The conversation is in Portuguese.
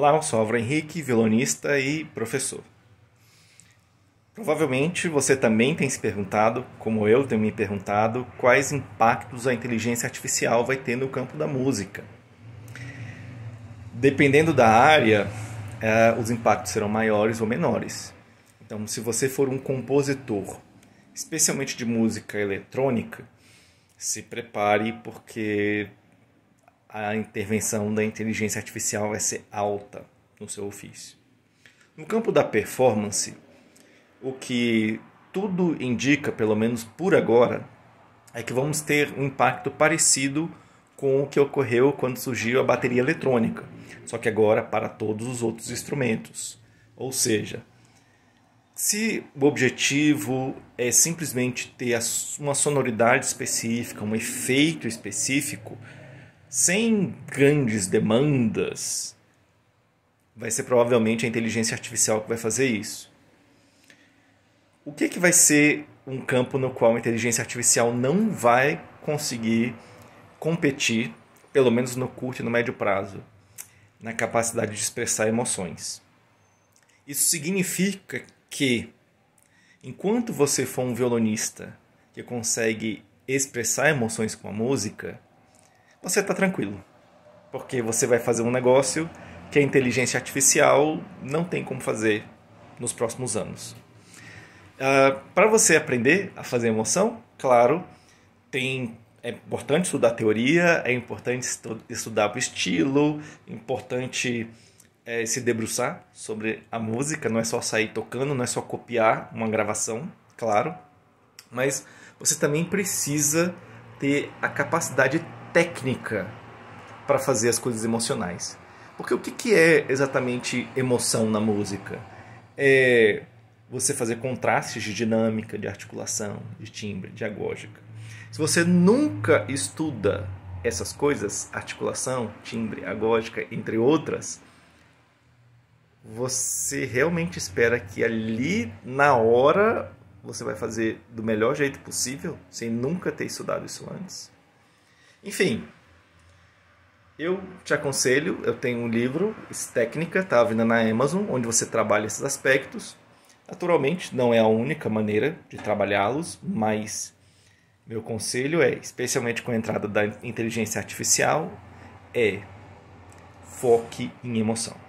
Olá, eu sou Álvaro Henrique, violonista e professor. Provavelmente você também tem se perguntado, como eu tenho me perguntado, quais impactos a inteligência artificial vai ter no campo da música. Dependendo da área, é, os impactos serão maiores ou menores. Então, se você for um compositor, especialmente de música eletrônica, se prepare porque a intervenção da inteligência artificial vai ser alta no seu ofício. No campo da performance, o que tudo indica, pelo menos por agora, é que vamos ter um impacto parecido com o que ocorreu quando surgiu a bateria eletrônica, só que agora para todos os outros instrumentos. Ou seja, se o objetivo é simplesmente ter uma sonoridade específica, um efeito específico, sem grandes demandas, vai ser provavelmente a inteligência artificial que vai fazer isso. O que, que vai ser um campo no qual a inteligência artificial não vai conseguir competir, pelo menos no curto e no médio prazo, na capacidade de expressar emoções? Isso significa que, enquanto você for um violonista que consegue expressar emoções com a música, você está tranquilo. Porque você vai fazer um negócio que a inteligência artificial não tem como fazer nos próximos anos. Uh, ah, Para você aprender a fazer emoção, claro, tem, é importante estudar teoria, é importante estu estudar o estilo, é importante é, se debruçar sobre a música, não é só sair tocando, não é só copiar uma gravação, claro, mas você também precisa ter a capacidade técnica para fazer as coisas emocionais. Porque o que, que é exatamente emoção na música? É você fazer contrastes de dinâmica, de articulação, de timbre, de agógica. Se você nunca estuda essas coisas, articulação, timbre, agógica, entre outras, você realmente espera que ali na hora você vai fazer do melhor jeito possível, sem nunca ter estudado isso antes? Enfim, eu te aconselho, eu tenho um livro, Técnica, está vindo na Amazon, onde você trabalha esses aspectos. Naturalmente, não é a única maneira de trabalhá-los, mas meu conselho é, especialmente com a entrada da inteligência artificial, é foque em emoção.